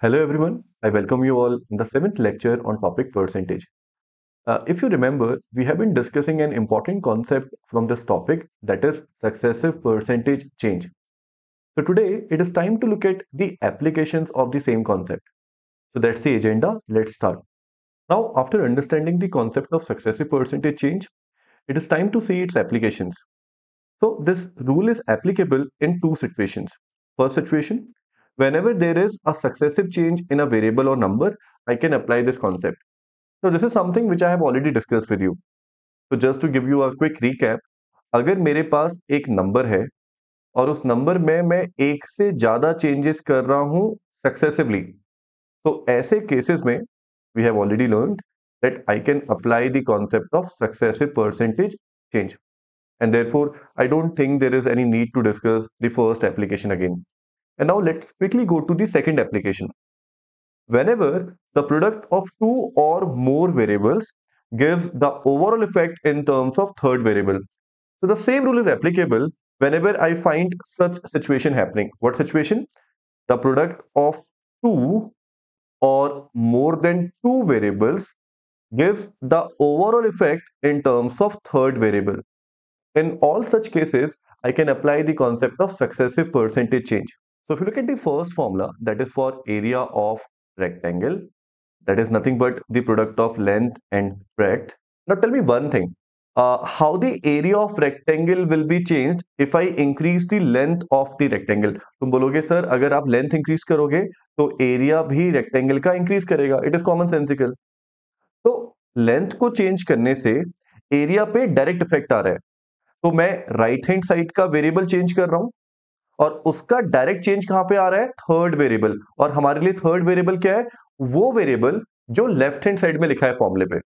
Hello everyone, I welcome you all in the seventh lecture on topic percentage. Uh, if you remember, we have been discussing an important concept from this topic that is successive percentage change. So today it is time to look at the applications of the same concept. So that's the agenda, let's start. Now after understanding the concept of successive percentage change, it is time to see its applications. So this rule is applicable in two situations. First situation, whenever there is a successive change in a variable or number, I can apply this concept. So this is something which I have already discussed with you. So just to give you a quick recap, अगर मेरे पास एक number है और उस number में मैं एक से ज़्यादा चेंजेस कर रहा हूँ we have already learned that I can apply the concept of successive percentage change. And therefore, I don't think there is any need to discuss the first application again. And now let's quickly go to the second application. Whenever the product of two or more variables gives the overall effect in terms of third variable. So the same rule is applicable whenever I find such situation happening. What situation? The product of two or more than two variables gives the overall effect in terms of third variable. In all such cases, I can apply the concept of successive percentage change. So if you look at the first formula, that is for area of rectangle, that is nothing but the product of length and breadth. Now tell me one thing, uh, how the area of rectangle will be changed if I increase the length of the rectangle. तुम बोलोगे sir अगर आप length increase करोगे तो area भी rectangle का increase करेगा. It is commonsensical. तो length को change करने से area पे direct effect आ रहा है. तो मैं right hand side का variable change कर रहा हूँ और उसका डायरेक्ट चेंज कहां पे आ रहा है थर्ड वेरिएबल और हमारे लिए थर्ड वेरिएबल क्या है वो वेरिएबल जो लेफ्ट हैंड साइड में लिखा है फॉर्मले पे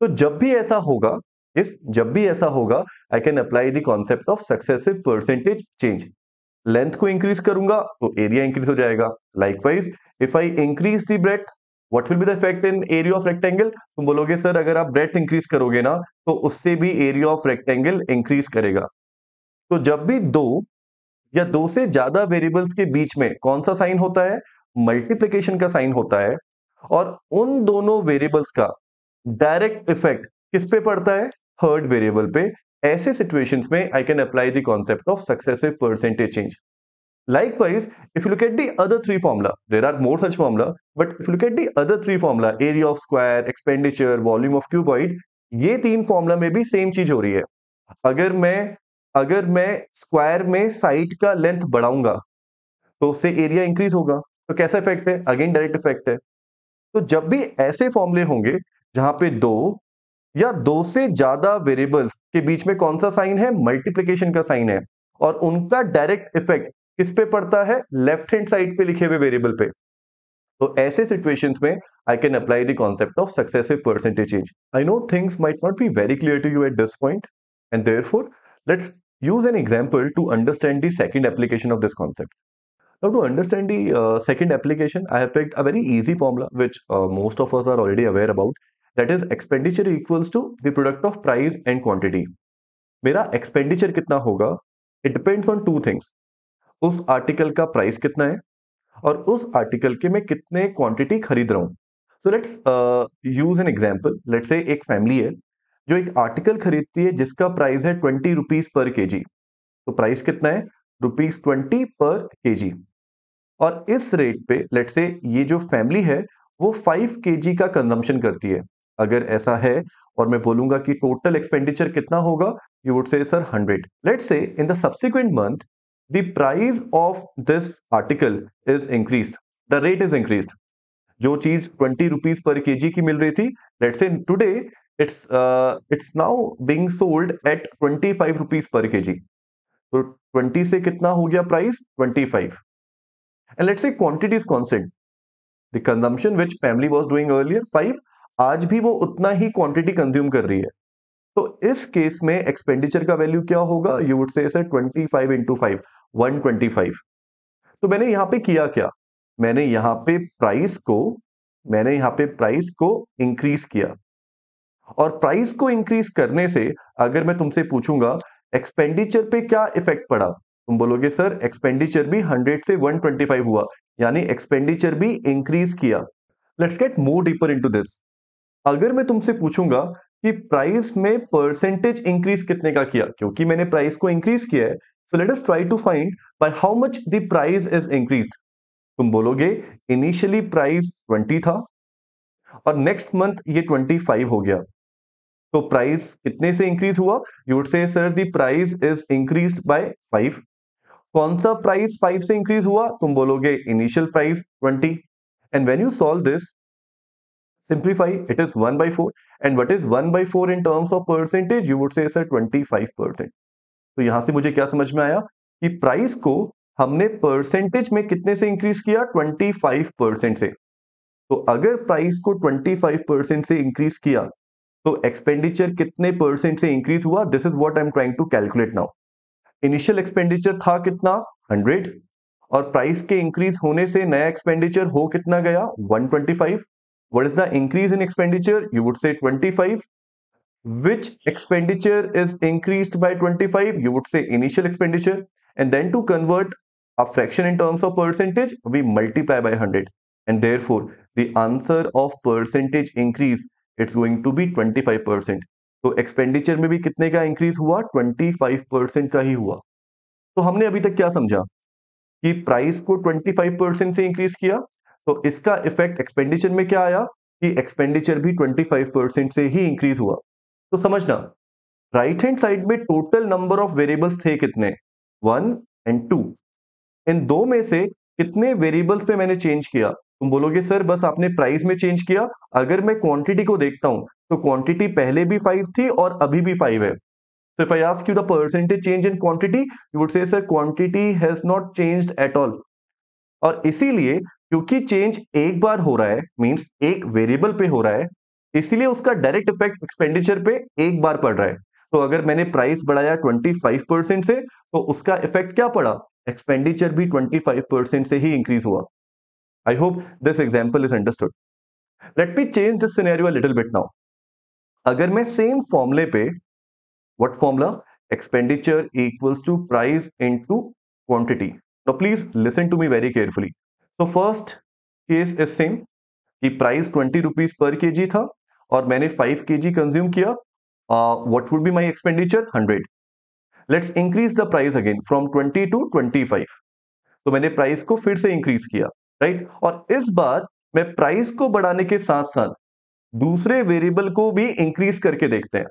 तो जब भी ऐसा होगा इस जब भी ऐसा होगा I can apply the concept of successive percentage change length को इंक्रीज करूंगा तो एरिया इंक्रीज हो जाएगा likewise if I increase the breadth what will be the effect in area of rectangle तुम बोलोगे सर अगर आप ब्रेथ इंक्रीज करोगे ना तो उससे भी एरिया ऑफ रेक्टेंगल इंक्रीज करेगा तो जब भी दो या दो से ज्यादा वेरिएबल्स के बीच में कौन सा साइन होता है मल्टीप्लीकेशन का साइन होता है और उन दोनों वेरिएबल्स का डायरेक्ट इफेक्ट किस पे पड़ता है थर्ड वेरिएबल पे ऐसे सिचुएशंस में I can apply the concept of successive percentage change likewise if you look at the other three formula there are more such formula but if you look at the other three formula, area of square, expenditure, volume of cuboid, ये तीन formula में भी same चीज हो रही है अगर मैं अगर मैं स्क्वायर में साइड का लेंथ बढ़ाऊंगा तो उससे एरिया इंक्रीज होगा तो कैसा इफेक्ट है अगेन डायरेक्ट इफेक्ट है तो जब भी ऐसे फॉर्मुले होंगे जहां पे दो या दो से ज्यादा वेरिएबल्स के बीच में कौन सा साइन है मल्टीप्लीकेशन का साइन है और उनका डायरेक्ट इफेक्ट किस पे पड़ता है लेफ्ट हैंड साइड पे लिखे हुए वेरिएबल पे तो ऐसे सिचुएशंस में I can apply the concept of successive percentage change I know things might not be very clear to you at this point and therefore Let's use an example to understand the second application of this concept. Now to understand the uh, second application, I have picked a very easy formula which uh, most of us are already aware about. That is expenditure equals to the product of price and quantity. mera expenditure kitna hoga it depends on two things us article ka price kitna hai aur us article ke main kitne quantity kharid raha hu so let's uh, use an example let's say ek family hai जो एक article खरीदती है जिसका price है twenty rupees per K जी तो price कितना है rupees twenty पर के जी और इस रेट पे लेट से ये जो फैमिली है वो फाइव के जी का कंजम्पशन करती है अगर ऐसा है और मैं बोलूंगा कि टोटल एक्सपेंडिचर कितना होगा you would say sir hundred let say in the subsequent month the price of this article is increase the rate is increase जो चीज ट्वेंटी रुपीज पर के जी की मिल रही थी let say today it's uh, it's now being sold at 25 rupees per kg तो 20 से कितना हो गया price 25 and let's say quantity is constant the consumption which family was doing earlier 5 आज भी वो उतना ही क्वांटिटी कंज्यूम कर रही है तो इस केस में एक्सपेंडिचर का वैल्यू क्या होगा you would say twenty five into five one twenty five तो मैंने यहां पे किया क्या मैंने यहां पे प्राइस को मैंने यहां पे प्राइस को इंक्रीज किया और प्राइस को इंक्रीज करने से अगर मैं तुमसे पूछूंगा एक्सपेंडिचर पे क्या इफेक्ट पड़ा तुम बोलोगे सर एक्सपेंडिचर भी 100 से 125 हुआ यानी एक्सपेंडिचर भी इंक्रीज किया let's get more deeper into this अगर मैं तुमसे पूछूंगा कि प्राइस में परसेंटेज इंक्रीज कितने का किया क्योंकि मैंने प्राइस को इंक्रीज किया है so let us try to find by how much the price is increase तुम बोलोगे इनिशियली प्राइस ट्वेंटी था और नेक्स्ट मंथ ये ट्वेंटी फाइव हो गया तो प्राइस कितने से इंक्रीज हुआ you'd say sir the price is increase by five कौन सा प्राइस फाइव से इंक्रीज हुआ तुम बोलोगे initial price twenty and when you solve this it is one by four and what is one by four in terms of percentage you would say sir twenty five percent तो यहां से मुझे क्या समझ में आया कि प्राइस को हमने परसेंटेज में कितने से इंक्रीज किया ट्वेंटी फाइव परसेंट से तो अगर प्राइस को ट्वेंटी फाइव परसेंट से इंक्रीज किया तो एक्सपेंडिचर कितने परसेंट से इंक्रीज हुआ this is what I am trying to calculate now initial expenditure था कितना हंड्रेड और प्राइस के इंक्रीज होने से नया एक्सपेंडिचर हो कितना गया one twenty five is the increase in expenditure you would say twenty five which expenditure is increase by 25 you would say initial expenditure and then to convert a fraction in terms of percentage we multiply by hundred and there the answer of percentage increase it's going to be 25 percent तो expenditure में भी कितने का increase हुआ 25 percent का ही हुआ तो हमने अभी तक क्या समझा कि प्राइस को 25 परसेंट से इंक्रीज किया तो इसका इफेक्ट एक्सपेंडिचर में क्या आया कि एक्सपेंडिचर भी 25 परसेंट से ही इंक्रीज हुआ तो समझना राइट हैंड साइड में टोटल नंबर ऑफ वेरिएबल्स थे कितने वन एंड टू इन दो में से कितने वेरिएबल्स पे मैंने चेंज किया तुम बोलोगे सर बस आपने प्राइस में चेंज किया अगर मैं क्वांटिटी को देखता हूं तो क्वांटिटी पहले भी फाइव थी और अभी भी फाइव है So if I ask you the percentage change in quantity you would say sir quantity has not changed at all और इसीलिए क्योंकि चेंज एक बार हो रहा है मींस एक वेरिएबल पे हो रहा है इसीलिए उसका डायरेक्ट इफेक्ट एक्सपेंडिचर पे एक बार पड़ रहा है तो अगर मैंने प्राइस बढ़ाया 25 परसेंट से तो उसका इफेक्ट क्या पड़ा एक्सपेंडिचर भी 25 परसेंट से ही इंक्रीज हुआ I hope this example is understood. Let me change this scenario a little bit now. अगर मैं सेम फॉर्मूले पे what formula expenditure equals to price into quantity now please listen to me very carefully तो first case is same कि price twenty rupees per K G था और मैंने five K G consume किया what would be my expenditure hundred let's increase the price again from twenty to twenty five तो मैंने price को फिर से इंक्रीज किया राइट और इस बार मैं प्राइस को बढ़ाने के साथ साथ दूसरे वेरिएबल को भी इंक्रीज करके देखते हैं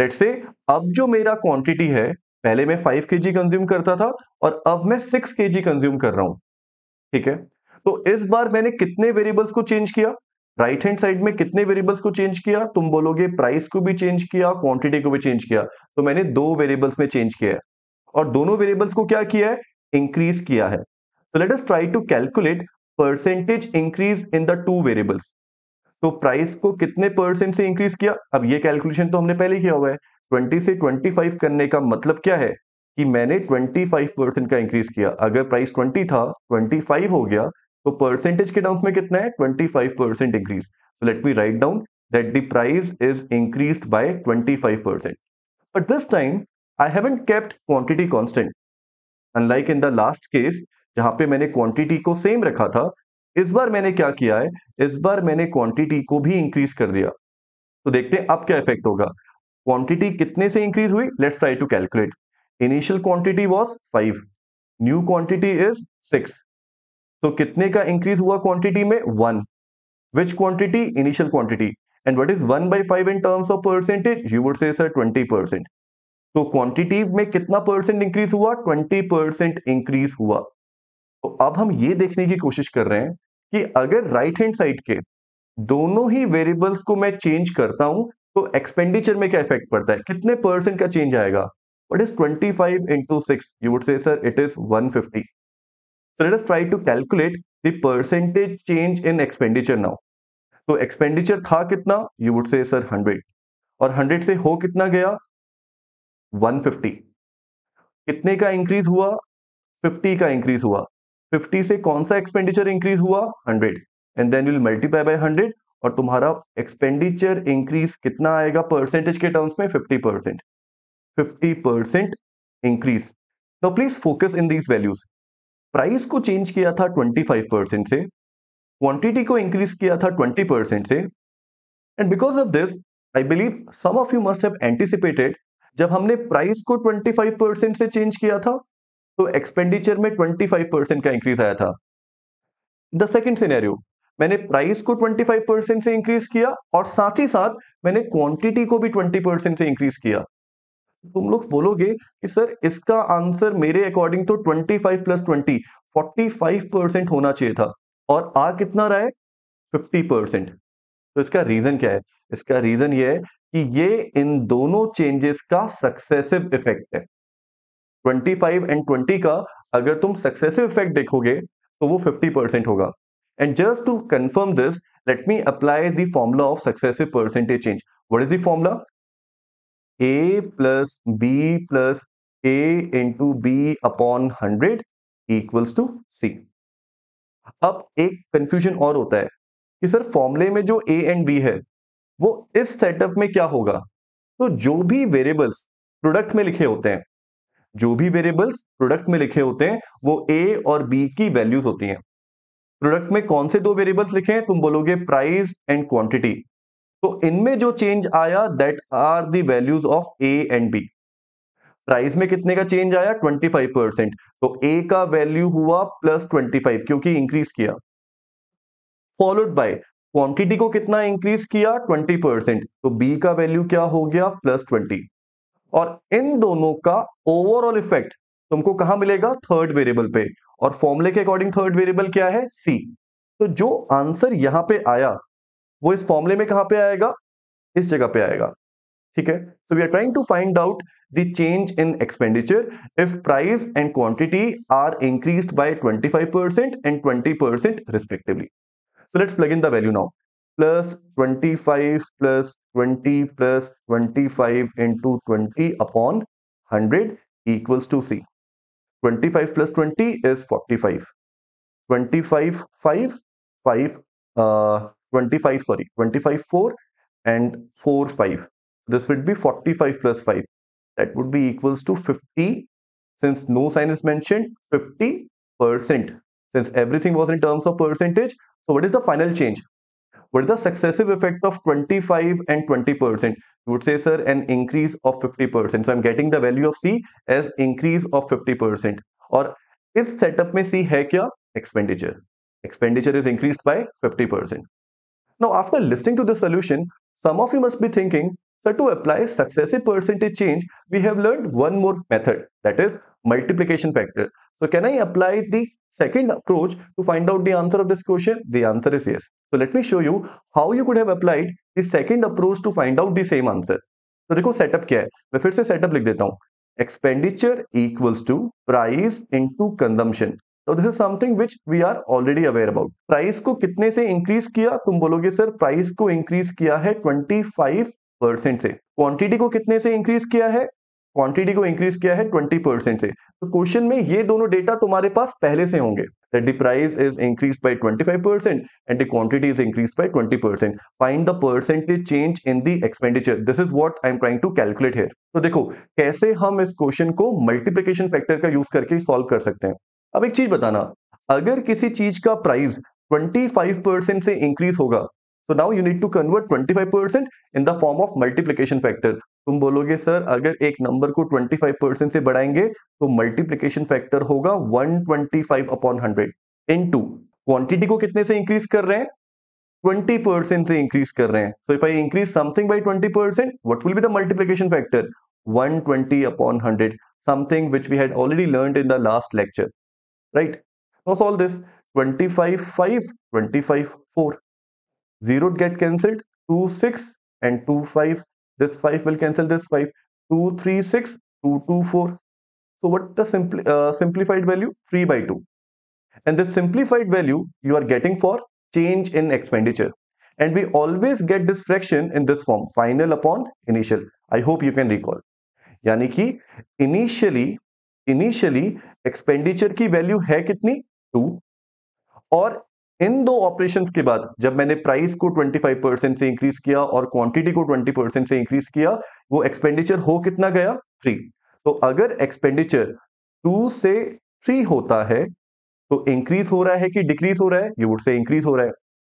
लेट से अब जो मेरा क्वांटिटी है पहले मैं फाइव के जी कंज्यूम करता था और अब मैं सिक्स के जी कंज्यूम कर रहा हूं ठीक है तो इस बार मैंने कितने वेरिएबल्स को चेंज किया राइट हैंड साइड में कितने वेरिएबल्स को चेंज किया तुम बोलोगे प्राइस को भी चेंज किया क्वांटिटी को भी चेंज किया तो मैंने दो वेरिएबल्स में चेंज किया है और दोनों वेरिएबल्स को क्या किया है इंक्रीज किया है So let us try to calculate percentage increase in the two variables. तो प्राइस को कितने परसेंट से इंक्रीज किया अब ये कैलकुलेशन तो हमने पहले किया हुआ है 20 से 25 करने का मतलब क्या है कि मैंने 25 परसेंट का इंक्रीज किया अगर प्राइस 20 था 25 हो गया तो परसेंटेज के टर्म्स में कितना है 25 percent increase so let me write down that the price is increased by 25%. But this time, I haven't kept quantity constant. Unlike in the last case, जहां पे मैंने क्वांटिटी को सेम रखा था इस बार मैंने क्या किया है इस बार मैंने क्वांटिटी को भी इंक्रीज कर दिया तो देखते हैं अब क्या इफेक्ट होगा क्वांटिटी कितने से इंक्रीज हुई let's try to calculate initial quantity was five new quantity is six तो कितने का इंक्रीज हुआ क्वांटिटी में one which quantity initial quantity and what is one by five in terms of percentage you would say sir twenty percent तो quantity में कितना percent increase हुआ twenty percent increase हुआ तो अब हम ये देखने की कोशिश कर रहे हैं कि अगर राइट हैंड साइड के दोनों ही वेरिएबल्स को मैं चेंज करता हूं तो एक्सपेंडिचर में क्या इफेक्ट पड़ता है कितने परसेंट का चेंज आएगा what is twenty five into six you would say sir it is one fifty so let us try to calculate the percentage change in expenditure now तो एक्सपेंडिचर था कितना you would say sir hundred और hundred से हो कितना गया one fifty कितने का इंक्रीज हुआ फिफ्टी का इंक्रीज हुआ 50 से कौन सा एक्सपेंडिचर इंक्रीज हुआ 100 and then will multiply by 100 और तुम्हारा एक्सपेंडिचर इंक्रीज कितना आएगा परसेंटेज के टर्म्स में 50 परसेंट फिफ्टी परसेंट इंक्रीज तो please focus in these values price को चेंज किया था 25 परसेंट से क्वांटिटी को इंक्रीज किया था 20 परसेंट से and because of this I believe some of you must have anticipated जब हमने प्राइस को 25 परसेंट से चेंज किया था तो एक्सपेंडिचर में 25 परसेंट का इंक्रीज आया था द सेकेंड सिनेरियो मैंने प्राइस को 25 परसेंट से इंक्रीज किया और साथ ही साथ मैंने क्वांटिटी को भी 20 परसेंट से इंक्रीज किया तुम लोग बोलोगे कि सर इसका आंसर मेरे अकॉर्डिंग तो 25 प्लस 20 45 परसेंट होना चाहिए था और आ कितना रहा है फिफ्टी परसेंट तो इसका रीजन क्या है इसका रीजन ये है कि ये इन दोनों चेंजेस का सक्सेसिव इफेक्ट है 25 एंड 20 का अगर तुम सक्सेसिव इफेक्ट देखोगे तो वो 50 परसेंट होगा and just to confirm this let me apply the formula of successive percentage change what is the formula A plus B plus A into B upon hundred equals to C अब एक confusion और होता है कि sir फॉर्मूले में जो ए and B है वो इस सेटअप में क्या होगा तो जो भी वेरिएबल्स प्रोडक्ट में लिखे होते हैं जो भी वेरिएबल्स प्रोडक्ट में लिखे होते हैं वो ए और बी की वैल्यूज होती हैं प्रोडक्ट में कौन से दो वेरिएबल्स लिखे हैं तुम बोलोगे प्राइस एंड क्वांटिटी तो इनमें जो चेंज आया that are the values of A and B price में कितने का चेंज आया 25 परसेंट तो ए का वैल्यू हुआ प्लस 25 क्योंकि इंक्रीज किया फॉलोड बाय क्वांटिटी को कितना इंक्रीज किया 20 परसेंट तो बी का वैल्यू क्या हो गया प्लस ट्वेंटी और इन दोनों का ओवरऑल इफेक्ट तुमको कहां मिलेगा थर्ड वेरिएबल पे और फॉर्मूले के अकॉर्डिंग थर्ड वेरिएबल क्या है सी तो जो आंसर यहां पे आया वो इस फॉर्मूले में कहां पे आएगा इस जगह पे आएगा ठीक है so we are trying to find out the change in expenditure if price and quantity are increase by 25% and 20% respectively so let's plug in the value now plus 25 plus 20 plus 25 into 20 upon 100 equals to C. 25 plus 20 is 45. 25, 5, 5, uh, 25, sorry, 25, 4 and 4, 5. This would be 45 plus 5. That would be equals to 50. Since no sign is mentioned, 50%. Since everything was in terms of percentage, so what is the final change? What is the successive effect of 25 and 20%? You would say, sir, an increase of 50%. So I'm getting the value of C as increase of 50%. और इस setup C है क्या? Expenditure. Expenditure is increased by 50%. Now, after listening to the solution, some of you must be thinking, sir, to apply successive percentage change, we have learned one more method, that is multiplication factor. So can I apply the second approach to find out the answer of this question? The answer is yes. So let me show you how you could have applied the second approach to find out the same answer. तो देखो setup क्या है मैं फिर से setup लिख देता हूँ expenditure equals to price into consumption तो this is something which we are already aware about price को कितने से इंक्रीज किया तुम बोलोगे सर प्राइस को इंक्रीज किया है 25 परसेंट से क्वांटिटी को कितने से इंक्रीज किया है क्वांटिटी को इंक्रीज किया है ट्वेंटी परसेंट से तो क्वेश्चन में ये दोनों डेटा तुम्हारे पास पहले से होंगे price is increase by 25 percent and quantity is increase by 20 percent find the percentage change in the expenditure this is what I am trying to calculate here तो देखो कैसे हम इस क्वेश्चन को मल्टीप्लीकेशन फैक्टर का यूज करके solve कर सकते हैं अब एक चीज बताना अगर किसी चीज का प्राइस ट्वेंटी से इंक्रीज होगा तो now you need to convert twenty in the form of multiplication factor. तुम बोलोगे सर अगर एक नंबर को 25 परसेंट से बढ़ाएंगे तो मल्टीप्लीकेशन फैक्टर होगा 125 अपॉन 100 इन टू क्वांटिटी को कितने से इंक्रीज कर रहे हैं 20 परसेंट से इंक्रीज कर रहे हैं so if I increase something by 20 percent what will be the multiplication factor 120 twenty upon hundred something which we had already learn in the last lecture right no solve this 25 5 25 4 0 get cancelled 2 6 and 2 5 this 5 will cancel this 5 2 3 6 2 2 4 so what the simpli uh, simplified value 3 by 2 and this simplified value you are getting for change in expenditure and we always get this fraction in this form final upon initial i hope you can recall यानी कि initially, initially expenditure की value है कितनी two और इन दो operation के बाद जब मैंने प्राइस को 25 परसेंट से इंक्रीज किया और क्वांटिटी को 20 परसेंट से इंक्रीज किया वो एक्सपेंडिचर हो कितना गया थ्री तो अगर एक्सपेंडिचर टू से थ्री होता है तो इंक्रीज हो रहा है कि डिक्रीज हो रहा है यू वुड से इंक्रीज हो रहा है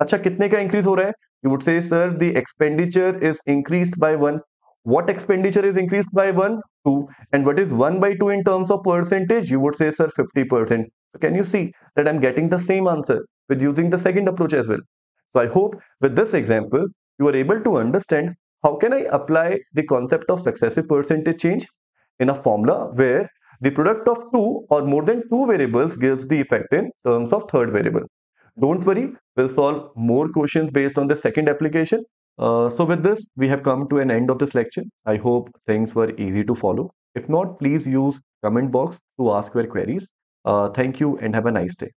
अच्छा कितने का इंक्रीज हो रहा है you would say sir the expenditure is increase by one what expenditure is increase by one two and what is one by two in terms of percentage you would say sir fifty percent can you see that I am getting the same answer with using the second approach as well. So I hope with this example, you are able to understand how can I apply the concept of successive percentage change in a formula where the product of two or more than two variables gives the effect in terms of third variable. Don't worry, we'll solve more questions based on the second application. Uh, so with this, we have come to an end of this lecture. I hope things were easy to follow. If not, please use comment box to ask your queries. Uh, thank you and have a nice day.